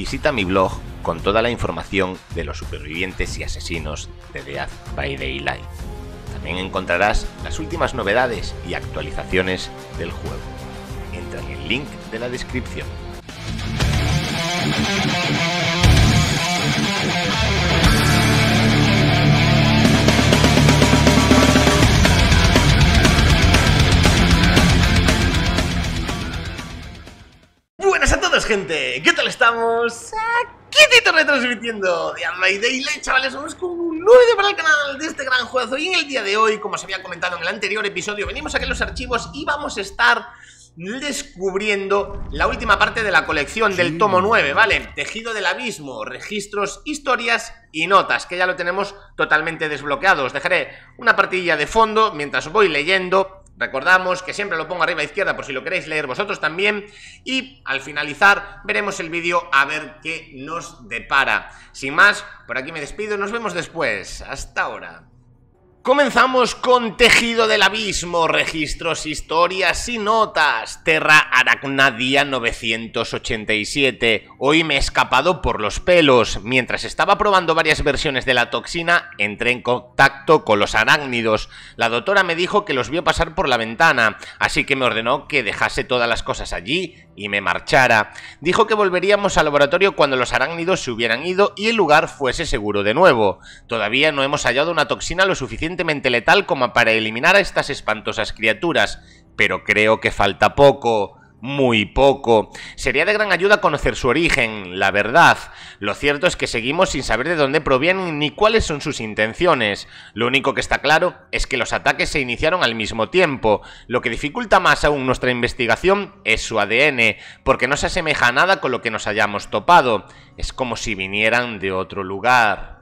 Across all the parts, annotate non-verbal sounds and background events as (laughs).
Visita mi blog con toda la información de los supervivientes y asesinos de Death by Daylight. También encontrarás las últimas novedades y actualizaciones del juego. Entra en el link de la descripción. todos, gente, ¿qué tal estamos? Aquí Tito retransmitiendo de y chavales, somos como un nuevo para el canal de este gran juego Y en el día de hoy, como os había comentado en el anterior episodio, venimos aquí a los archivos y vamos a estar descubriendo la última parte de la colección del tomo 9, ¿vale? Tejido del abismo, registros, historias y notas, que ya lo tenemos totalmente desbloqueado. Os dejaré una partilla de fondo mientras voy leyendo Recordamos que siempre lo pongo arriba a izquierda por si lo queréis leer vosotros también. Y al finalizar veremos el vídeo a ver qué nos depara. Sin más, por aquí me despido. Nos vemos después. Hasta ahora. Comenzamos con Tejido del Abismo, registros, historias y notas. Terra día 987. Hoy me he escapado por los pelos. Mientras estaba probando varias versiones de la toxina, entré en contacto con los arácnidos. La doctora me dijo que los vio pasar por la ventana, así que me ordenó que dejase todas las cosas allí y me marchara. Dijo que volveríamos al laboratorio cuando los arácnidos se hubieran ido y el lugar fuese seguro de nuevo. Todavía no hemos hallado una toxina lo suficientemente letal como para eliminar a estas espantosas criaturas, pero creo que falta poco muy poco. Sería de gran ayuda conocer su origen, la verdad. Lo cierto es que seguimos sin saber de dónde provienen ni cuáles son sus intenciones. Lo único que está claro es que los ataques se iniciaron al mismo tiempo. Lo que dificulta más aún nuestra investigación es su ADN, porque no se asemeja a nada con lo que nos hayamos topado. Es como si vinieran de otro lugar.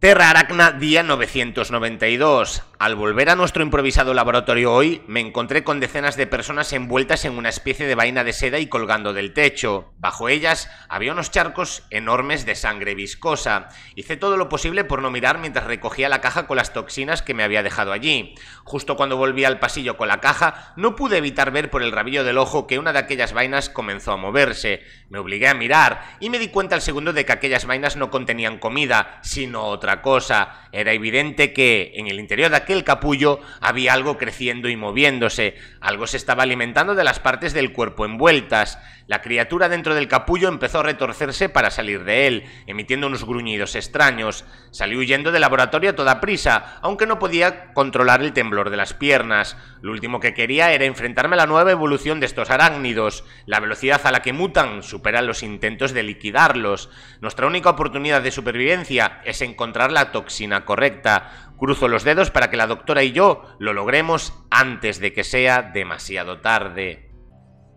Terra Aracna, día 992. Al volver a nuestro improvisado laboratorio hoy, me encontré con decenas de personas envueltas en una especie de vaina de seda y colgando del techo. Bajo ellas había unos charcos enormes de sangre viscosa. Hice todo lo posible por no mirar mientras recogía la caja con las toxinas que me había dejado allí. Justo cuando volví al pasillo con la caja, no pude evitar ver por el rabillo del ojo que una de aquellas vainas comenzó a moverse. Me obligué a mirar y me di cuenta al segundo de que aquellas vainas no contenían comida, sino otra cosa era evidente que en el interior de aquel capullo había algo creciendo y moviéndose, algo se estaba alimentando de las partes del cuerpo envueltas. La criatura dentro del capullo empezó a retorcerse para salir de él, emitiendo unos gruñidos extraños. Salió huyendo del laboratorio a toda prisa, aunque no podía controlar el temblor de las piernas. Lo último que quería era enfrentarme a la nueva evolución de estos arácnidos. La velocidad a la que mutan supera los intentos de liquidarlos. Nuestra única oportunidad de supervivencia es encontrar la toxina correcta. Cruzo los dedos para que la doctora y yo lo logremos antes de que sea demasiado tarde.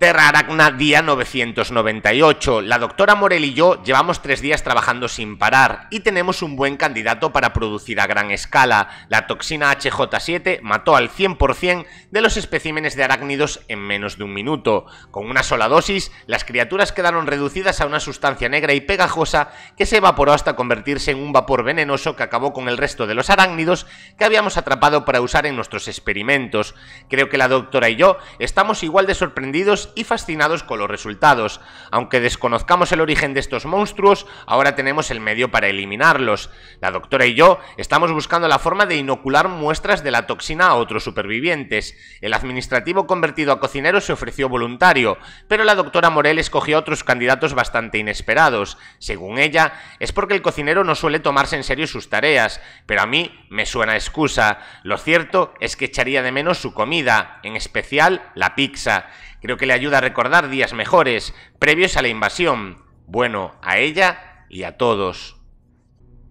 Terra Aracna, día 998. La doctora Morel y yo llevamos tres días trabajando sin parar y tenemos un buen candidato para producir a gran escala. La toxina HJ7 mató al 100% de los especímenes de arácnidos en menos de un minuto. Con una sola dosis, las criaturas quedaron reducidas a una sustancia negra y pegajosa que se evaporó hasta convertirse en un vapor venenoso que acabó con el resto de los arácnidos que habíamos atrapado para usar en nuestros experimentos. Creo que la doctora y yo estamos igual de sorprendidos y fascinados con los resultados. Aunque desconozcamos el origen de estos monstruos, ahora tenemos el medio para eliminarlos. La doctora y yo estamos buscando la forma de inocular muestras de la toxina a otros supervivientes. El administrativo convertido a cocinero se ofreció voluntario, pero la doctora Morel escogió otros candidatos bastante inesperados. Según ella, es porque el cocinero no suele tomarse en serio sus tareas, pero a mí me suena excusa. Lo cierto es que echaría de menos su comida, en especial la pizza. Creo que le ayuda a recordar días mejores, previos a la invasión. Bueno, a ella y a todos.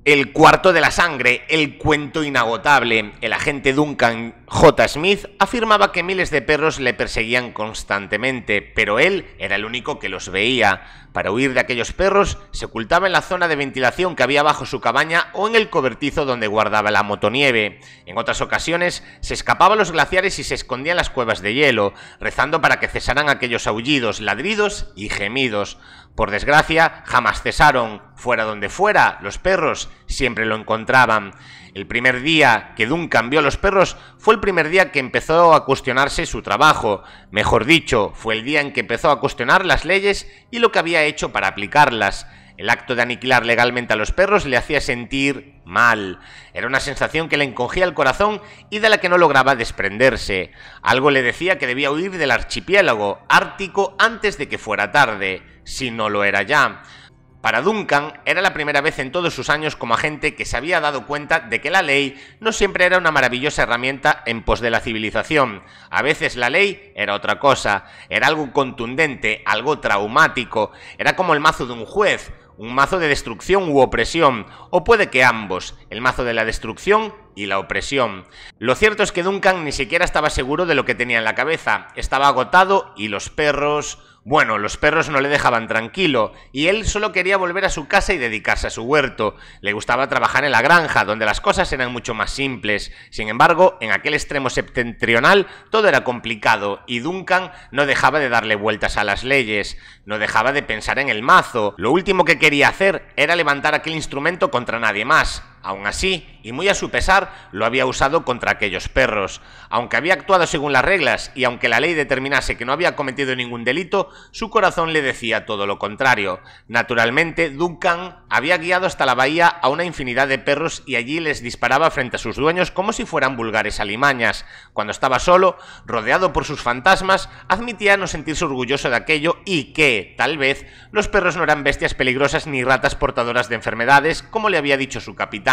El cuarto de la sangre, el cuento inagotable. El agente Duncan J. Smith afirmaba que miles de perros le perseguían constantemente, pero él era el único que los veía. Para huir de aquellos perros, se ocultaba en la zona de ventilación que había bajo su cabaña o en el cobertizo donde guardaba la motonieve. En otras ocasiones, se escapaba a los glaciares y se escondía en las cuevas de hielo, rezando para que cesaran aquellos aullidos, ladridos y gemidos. Por desgracia, jamás cesaron. Fuera donde fuera, los perros siempre lo encontraban. El primer día que Duncan vio a los perros fue el primer día que empezó a cuestionarse su trabajo. Mejor dicho, fue el día en que empezó a cuestionar las leyes y lo que había hecho para aplicarlas. El acto de aniquilar legalmente a los perros le hacía sentir mal. Era una sensación que le encogía el corazón y de la que no lograba desprenderse. Algo le decía que debía huir del archipiélago ártico antes de que fuera tarde, si no lo era ya. Para Duncan era la primera vez en todos sus años como agente que se había dado cuenta de que la ley no siempre era una maravillosa herramienta en pos de la civilización. A veces la ley era otra cosa, era algo contundente, algo traumático, era como el mazo de un juez, un mazo de destrucción u opresión, o puede que ambos, el mazo de la destrucción y la opresión. Lo cierto es que Duncan ni siquiera estaba seguro de lo que tenía en la cabeza, estaba agotado y los perros... Bueno, los perros no le dejaban tranquilo, y él solo quería volver a su casa y dedicarse a su huerto. Le gustaba trabajar en la granja, donde las cosas eran mucho más simples. Sin embargo, en aquel extremo septentrional todo era complicado, y Duncan no dejaba de darle vueltas a las leyes, no dejaba de pensar en el mazo. Lo último que quería hacer era levantar aquel instrumento contra nadie más, Aún así, y muy a su pesar, lo había usado contra aquellos perros. Aunque había actuado según las reglas y aunque la ley determinase que no había cometido ningún delito, su corazón le decía todo lo contrario. Naturalmente, Duncan había guiado hasta la bahía a una infinidad de perros y allí les disparaba frente a sus dueños como si fueran vulgares alimañas. Cuando estaba solo, rodeado por sus fantasmas, admitía no sentirse orgulloso de aquello y que, tal vez, los perros no eran bestias peligrosas ni ratas portadoras de enfermedades, como le había dicho su capitán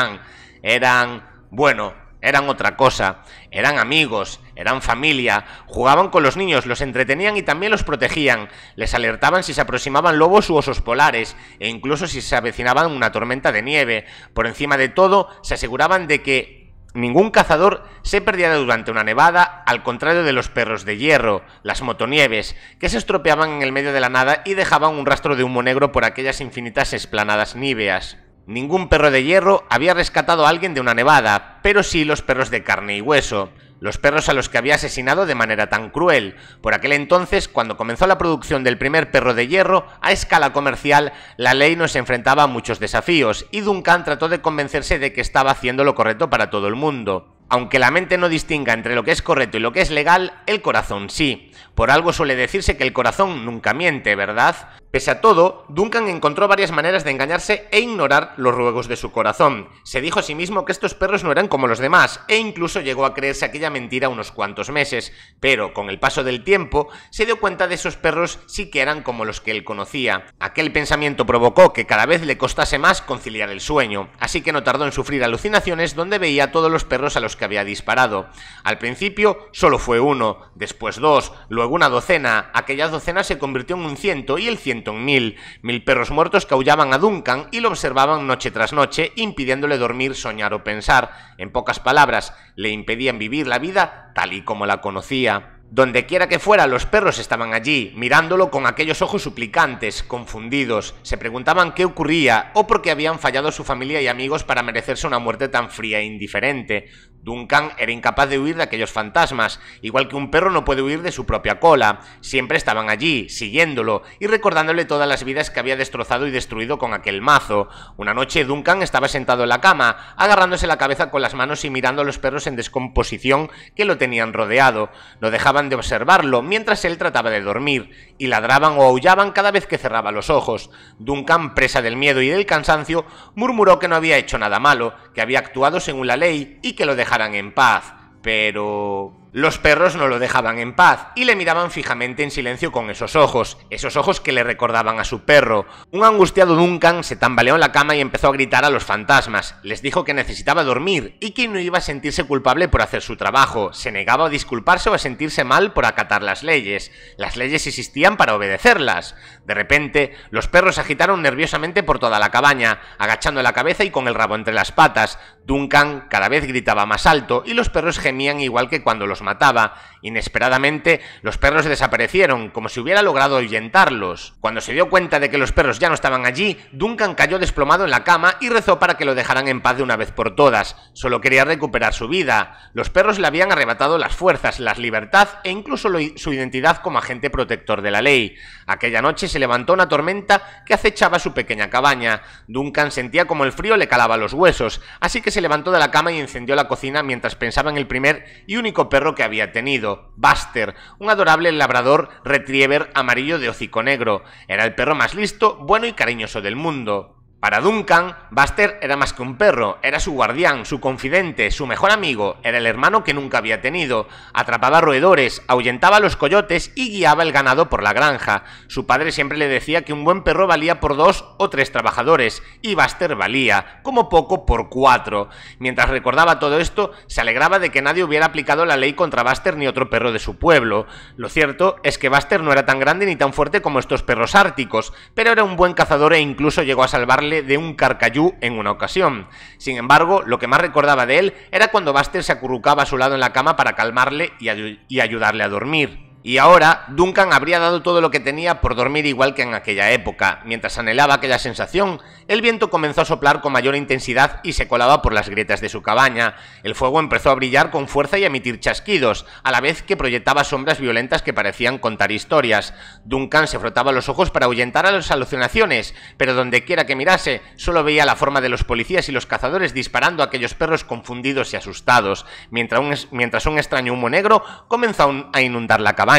eran, bueno, eran otra cosa, eran amigos, eran familia, jugaban con los niños, los entretenían y también los protegían, les alertaban si se aproximaban lobos u osos polares, e incluso si se avecinaban una tormenta de nieve. Por encima de todo, se aseguraban de que ningún cazador se perdiera durante una nevada, al contrario de los perros de hierro, las motonieves, que se estropeaban en el medio de la nada y dejaban un rastro de humo negro por aquellas infinitas esplanadas níveas. Ningún perro de hierro había rescatado a alguien de una nevada, pero sí los perros de carne y hueso, los perros a los que había asesinado de manera tan cruel. Por aquel entonces, cuando comenzó la producción del primer perro de hierro a escala comercial, la ley nos enfrentaba a muchos desafíos, y Duncan trató de convencerse de que estaba haciendo lo correcto para todo el mundo. Aunque la mente no distinga entre lo que es correcto y lo que es legal, el corazón sí. Por algo suele decirse que el corazón nunca miente, ¿verdad? Pese a todo, Duncan encontró varias maneras de engañarse e ignorar los ruegos de su corazón. Se dijo a sí mismo que estos perros no eran como los demás, e incluso llegó a creerse aquella mentira unos cuantos meses, pero con el paso del tiempo se dio cuenta de esos perros sí que eran como los que él conocía. Aquel pensamiento provocó que cada vez le costase más conciliar el sueño, así que no tardó en sufrir alucinaciones donde veía a todos los perros a los que había disparado. Al principio solo fue uno, después dos, luego una docena, aquella docena se convirtió en un ciento y el ciento Mil perros muertos caullaban a Duncan y lo observaban noche tras noche, impidiéndole dormir, soñar o pensar. En pocas palabras, le impedían vivir la vida tal y como la conocía. Donde quiera que fuera, los perros estaban allí, mirándolo con aquellos ojos suplicantes, confundidos. Se preguntaban qué ocurría o por qué habían fallado su familia y amigos para merecerse una muerte tan fría e indiferente. Duncan era incapaz de huir de aquellos fantasmas, igual que un perro no puede huir de su propia cola. Siempre estaban allí, siguiéndolo y recordándole todas las vidas que había destrozado y destruido con aquel mazo. Una noche Duncan estaba sentado en la cama, agarrándose la cabeza con las manos y mirando a los perros en descomposición que lo tenían rodeado. No dejaban de observarlo mientras él trataba de dormir, y ladraban o aullaban cada vez que cerraba los ojos. Duncan, presa del miedo y del cansancio, murmuró que no había hecho nada malo, que había actuado según la ley y que lo dejaba dejaran en paz, pero los perros no lo dejaban en paz y le miraban fijamente en silencio con esos ojos, esos ojos que le recordaban a su perro. Un angustiado Duncan se tambaleó en la cama y empezó a gritar a los fantasmas. Les dijo que necesitaba dormir y que no iba a sentirse culpable por hacer su trabajo. Se negaba a disculparse o a sentirse mal por acatar las leyes. Las leyes existían para obedecerlas. De repente, los perros agitaron nerviosamente por toda la cabaña, agachando la cabeza y con el rabo entre las patas. Duncan cada vez gritaba más alto y los perros gemían igual que cuando los mataba. Inesperadamente, los perros desaparecieron, como si hubiera logrado ahuyentarlos. Cuando se dio cuenta de que los perros ya no estaban allí, Duncan cayó desplomado en la cama y rezó para que lo dejaran en paz de una vez por todas. Solo quería recuperar su vida. Los perros le habían arrebatado las fuerzas, la libertad e incluso su identidad como agente protector de la ley. Aquella noche se levantó una tormenta que acechaba su pequeña cabaña. Duncan sentía como el frío le calaba los huesos, así que se levantó de la cama y encendió la cocina mientras pensaba en el primer y único perro que había tenido, Buster, un adorable labrador retriever amarillo de hocico negro. Era el perro más listo, bueno y cariñoso del mundo. Para Duncan, Buster era más que un perro, era su guardián, su confidente, su mejor amigo, era el hermano que nunca había tenido, atrapaba roedores, ahuyentaba a los coyotes y guiaba el ganado por la granja. Su padre siempre le decía que un buen perro valía por dos o tres trabajadores, y Buster valía, como poco, por cuatro. Mientras recordaba todo esto, se alegraba de que nadie hubiera aplicado la ley contra Buster ni otro perro de su pueblo. Lo cierto es que Buster no era tan grande ni tan fuerte como estos perros árticos, pero era un buen cazador e incluso llegó a salvarle de un carcayú en una ocasión. Sin embargo, lo que más recordaba de él era cuando Buster se acurrucaba a su lado en la cama para calmarle y ayudarle a dormir y ahora Duncan habría dado todo lo que tenía por dormir igual que en aquella época. Mientras anhelaba aquella sensación, el viento comenzó a soplar con mayor intensidad y se colaba por las grietas de su cabaña. El fuego empezó a brillar con fuerza y a emitir chasquidos, a la vez que proyectaba sombras violentas que parecían contar historias. Duncan se frotaba los ojos para ahuyentar a las alucinaciones, pero donde quiera que mirase, solo veía la forma de los policías y los cazadores disparando a aquellos perros confundidos y asustados, mientras un, mientras un extraño humo negro comenzó a inundar la cabaña.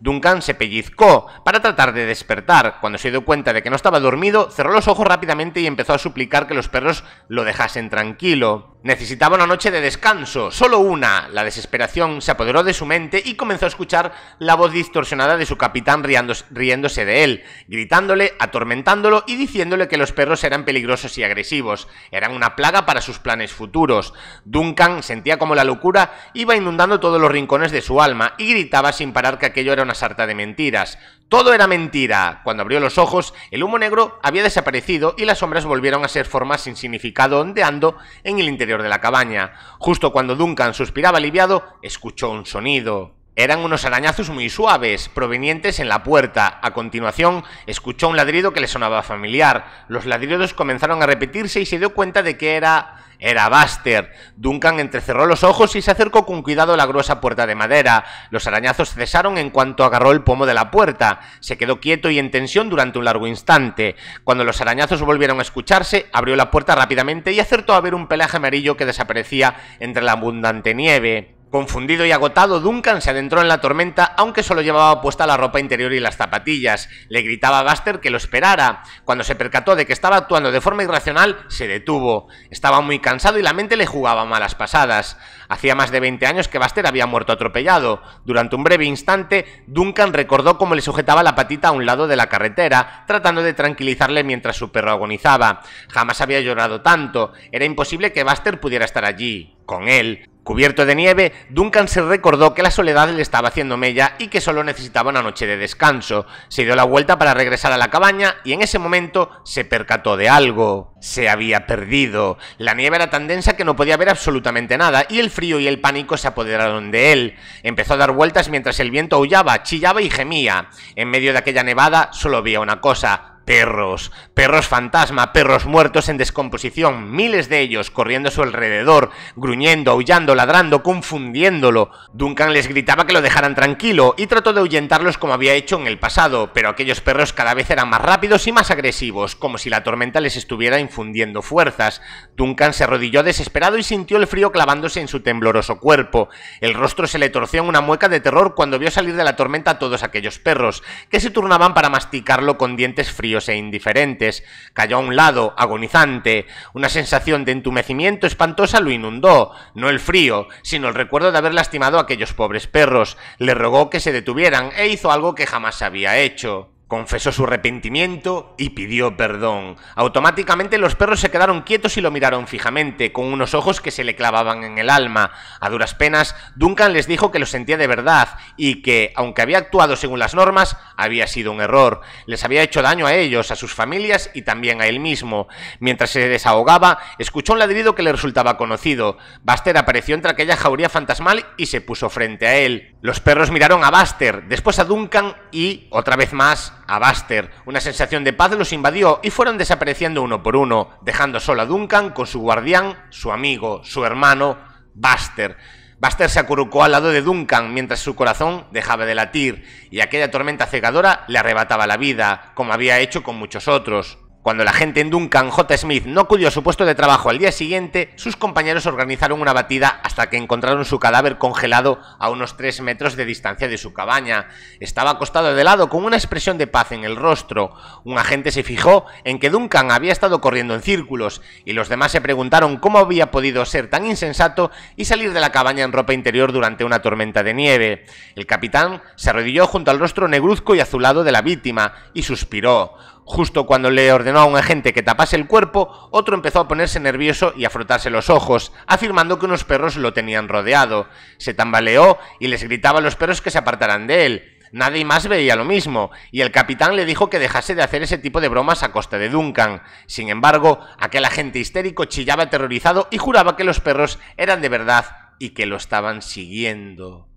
Duncan se pellizcó para tratar de despertar. Cuando se dio cuenta de que no estaba dormido, cerró los ojos rápidamente y empezó a suplicar que los perros lo dejasen tranquilo. Necesitaba una noche de descanso, solo una. La desesperación se apoderó de su mente y comenzó a escuchar la voz distorsionada de su capitán riéndose de él, gritándole, atormentándolo y diciéndole que los perros eran peligrosos y agresivos, eran una plaga para sus planes futuros. Duncan sentía como la locura iba inundando todos los rincones de su alma y gritaba sin parar que aquello era una sarta de mentiras. Todo era mentira. Cuando abrió los ojos, el humo negro había desaparecido y las sombras volvieron a ser formas sin significado ondeando en el interior de la cabaña. Justo cuando Duncan suspiraba aliviado, escuchó un sonido. Eran unos arañazos muy suaves, provenientes en la puerta. A continuación, escuchó un ladrido que le sonaba familiar. Los ladridos comenzaron a repetirse y se dio cuenta de que era era Buster. Duncan entrecerró los ojos y se acercó con cuidado a la gruesa puerta de madera. Los arañazos cesaron en cuanto agarró el pomo de la puerta. Se quedó quieto y en tensión durante un largo instante. Cuando los arañazos volvieron a escucharse, abrió la puerta rápidamente y acertó a ver un pelaje amarillo que desaparecía entre la abundante nieve. Confundido y agotado, Duncan se adentró en la tormenta, aunque solo llevaba puesta la ropa interior y las zapatillas. Le gritaba a Buster que lo esperara. Cuando se percató de que estaba actuando de forma irracional, se detuvo. Estaba muy cansado y la mente le jugaba malas pasadas. Hacía más de 20 años que Buster había muerto atropellado. Durante un breve instante, Duncan recordó cómo le sujetaba la patita a un lado de la carretera, tratando de tranquilizarle mientras su perro agonizaba. Jamás había llorado tanto. Era imposible que Buster pudiera estar allí, con él. Cubierto de nieve, Duncan se recordó que la soledad le estaba haciendo mella y que solo necesitaba una noche de descanso. Se dio la vuelta para regresar a la cabaña y en ese momento se percató de algo. Se había perdido. La nieve era tan densa que no podía ver absolutamente nada y el frío y el pánico se apoderaron de él. Empezó a dar vueltas mientras el viento aullaba, chillaba y gemía. En medio de aquella nevada solo había una cosa, perros, perros fantasma, perros muertos en descomposición, miles de ellos corriendo a su alrededor, gruñendo, aullando, ladrando, confundiéndolo. Duncan les gritaba que lo dejaran tranquilo y trató de ahuyentarlos como había hecho en el pasado, pero aquellos perros cada vez eran más rápidos y más agresivos, como si la tormenta les estuviera infundiendo fuerzas. Duncan se arrodilló desesperado y sintió el frío clavándose en su tembloroso cuerpo. El rostro se le torció en una mueca de terror cuando vio salir de la tormenta a todos aquellos perros, que se turnaban para masticarlo con dientes fríos e indiferentes. Cayó a un lado, agonizante. Una sensación de entumecimiento espantosa lo inundó. No el frío, sino el recuerdo de haber lastimado a aquellos pobres perros. Le rogó que se detuvieran e hizo algo que jamás había hecho confesó su arrepentimiento y pidió perdón. Automáticamente los perros se quedaron quietos y lo miraron fijamente, con unos ojos que se le clavaban en el alma. A duras penas, Duncan les dijo que lo sentía de verdad y que, aunque había actuado según las normas, había sido un error. Les había hecho daño a ellos, a sus familias y también a él mismo. Mientras se desahogaba, escuchó un ladrido que le resultaba conocido. Buster apareció entre aquella jauría fantasmal y se puso frente a él. Los perros miraron a Buster, después a Duncan y, otra vez más, a Buster. Una sensación de paz los invadió y fueron desapareciendo uno por uno, dejando solo a Duncan con su guardián, su amigo, su hermano, Buster. Buster se acurrucó al lado de Duncan mientras su corazón dejaba de latir y aquella tormenta cegadora le arrebataba la vida, como había hecho con muchos otros. Cuando la gente en Duncan J. Smith no acudió a su puesto de trabajo al día siguiente, sus compañeros organizaron una batida hasta que encontraron su cadáver congelado a unos 3 metros de distancia de su cabaña. Estaba acostado de lado con una expresión de paz en el rostro. Un agente se fijó en que Duncan había estado corriendo en círculos y los demás se preguntaron cómo había podido ser tan insensato y salir de la cabaña en ropa interior durante una tormenta de nieve. El capitán se arrodilló junto al rostro negruzco y azulado de la víctima y suspiró. Justo cuando le ordenó a un agente que tapase el cuerpo, otro empezó a ponerse nervioso y a frotarse los ojos, afirmando que unos perros lo tenían rodeado. Se tambaleó y les gritaba a los perros que se apartaran de él. Nadie más veía lo mismo, y el capitán le dijo que dejase de hacer ese tipo de bromas a costa de Duncan. Sin embargo, aquel agente histérico chillaba aterrorizado y juraba que los perros eran de verdad y que lo estaban siguiendo.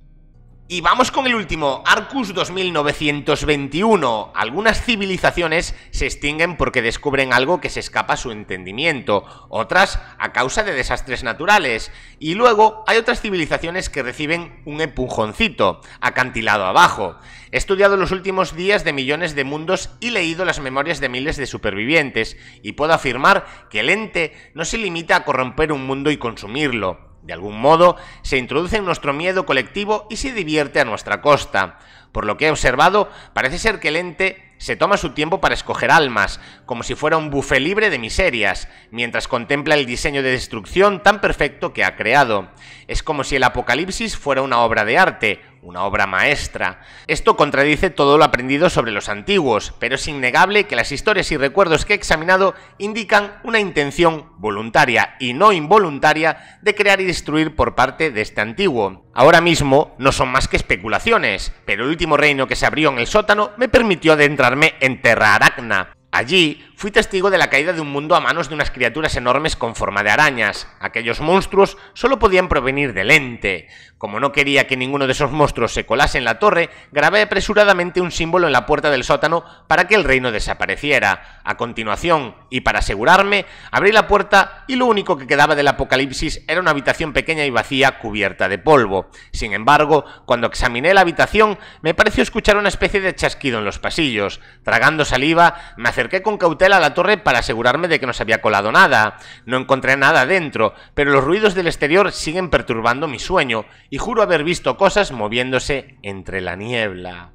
Y vamos con el último, Arcus 2921. Algunas civilizaciones se extinguen porque descubren algo que se escapa a su entendimiento, otras a causa de desastres naturales, y luego hay otras civilizaciones que reciben un empujoncito, acantilado abajo. He estudiado los últimos días de millones de mundos y leído las memorias de miles de supervivientes, y puedo afirmar que el ente no se limita a corromper un mundo y consumirlo, de algún modo, se introduce en nuestro miedo colectivo y se divierte a nuestra costa. Por lo que he observado, parece ser que el ente se toma su tiempo para escoger almas, como si fuera un buffet libre de miserias, mientras contempla el diseño de destrucción tan perfecto que ha creado. Es como si el apocalipsis fuera una obra de arte, una obra maestra. Esto contradice todo lo aprendido sobre los antiguos, pero es innegable que las historias y recuerdos que he examinado indican una intención voluntaria y no involuntaria de crear y destruir por parte de este antiguo. Ahora mismo no son más que especulaciones, pero el último reino que se abrió en el sótano me permitió adentrarme en Terra Aracna. Allí Fui testigo de la caída de un mundo a manos de unas criaturas enormes con forma de arañas. Aquellos monstruos solo podían provenir del ente. Como no quería que ninguno de esos monstruos se colase en la torre, grabé apresuradamente un símbolo en la puerta del sótano para que el reino desapareciera. A continuación, y para asegurarme, abrí la puerta y lo único que quedaba del apocalipsis era una habitación pequeña y vacía cubierta de polvo. Sin embargo, cuando examiné la habitación, me pareció escuchar una especie de chasquido en los pasillos. Tragando saliva, me acerqué con cautela a la torre para asegurarme de que no se había colado nada. No encontré nada dentro, pero los ruidos del exterior siguen perturbando mi sueño y juro haber visto cosas moviéndose entre la niebla.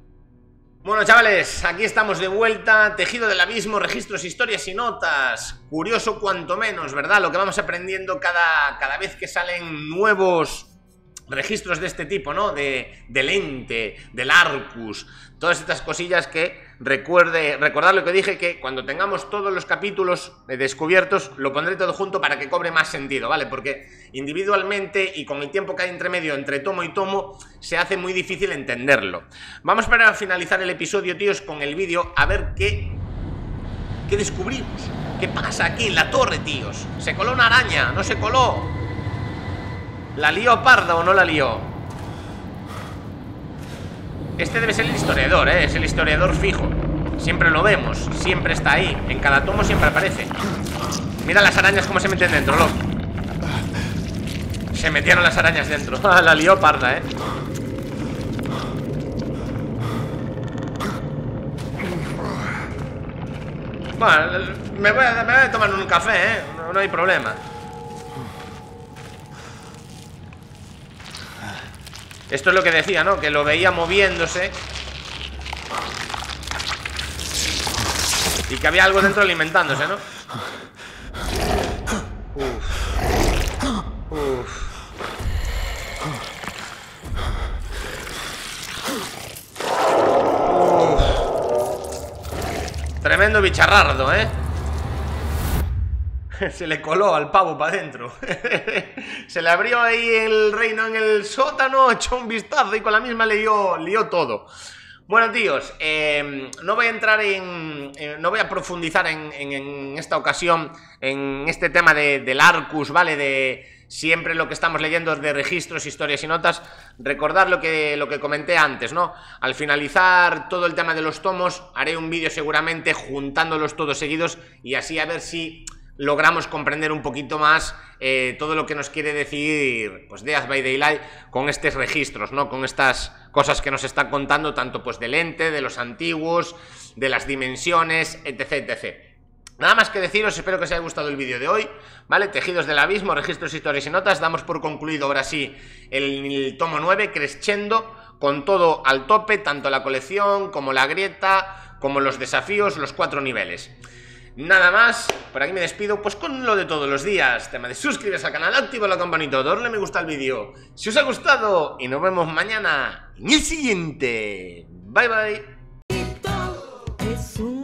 Bueno chavales, aquí estamos de vuelta, tejido del abismo, registros, historias y notas. Curioso cuanto menos, ¿verdad? Lo que vamos aprendiendo cada, cada vez que salen nuevos registros de este tipo, ¿no? De, lente, del arcus, todas estas cosillas que Recuerde, lo que dije, que cuando tengamos todos los capítulos eh, descubiertos, lo pondré todo junto para que cobre más sentido, ¿vale? Porque individualmente y con el tiempo que hay entre medio, entre tomo y tomo, se hace muy difícil entenderlo. Vamos para finalizar el episodio, tíos, con el vídeo, a ver qué, qué descubrimos. ¿Qué pasa aquí en la torre, tíos? ¿Se coló una araña? ¿No se coló? ¿La lió parda o no la lió? Este debe ser el historiador, ¿eh? Es el historiador fijo. Siempre lo vemos, siempre está ahí. En cada tomo siempre aparece. Mira las arañas cómo se meten dentro, ¿lo? Se metieron las arañas dentro. (laughs) Ah, la lió parda, ¿eh? Bueno, me voy, a, tomar un café, ¿eh? no hay problema. Esto es lo que decía, ¿no? Que lo veía moviéndose Y que había algo dentro alimentándose, ¿no? Tremendo bicharrardo, ¿eh? (laughs) Se le coló al pavo para adentro. (laughs) Se le abrió ahí el reino en el sótano, (laughs) echó un vistazo y con la misma leyó todo. Bueno, tíos, em, no voy a entrar en... Eh, no voy a profundizar en, en, esta ocasión en este tema del Arcus, ¿vale? De siempre lo que estamos leyendo de registros, historias y notas. Recordad lo que, lo que comenté antes, ¿no? Al finalizar todo el tema de los tomos, haré un vídeo seguramente juntándolos todos seguidos y así a ver si logramos comprender un poquito más eh, todo lo que nos quiere decir pues Death by Daylight con estos registros, ¿no? Con estas cosas que nos están contando tanto pues del ente, de los antiguos, de las dimensiones, etc, etc. Nada más que deciros, espero que os haya gustado el vídeo de hoy, ¿vale? Tejidos del abismo, registros, historias y notas, damos por concluido ahora sí el, tomo 9, crescendo, con todo al tope, tanto la colección como la grieta, como los desafíos, los cuatro niveles. Nada más, por aquí me despido, pues con lo de todos los días. Tema de suscribirse al canal, activa la campanita, darle me gusta al vídeo. Si os ha gustado y nos vemos mañana en el siguiente. Bye bye.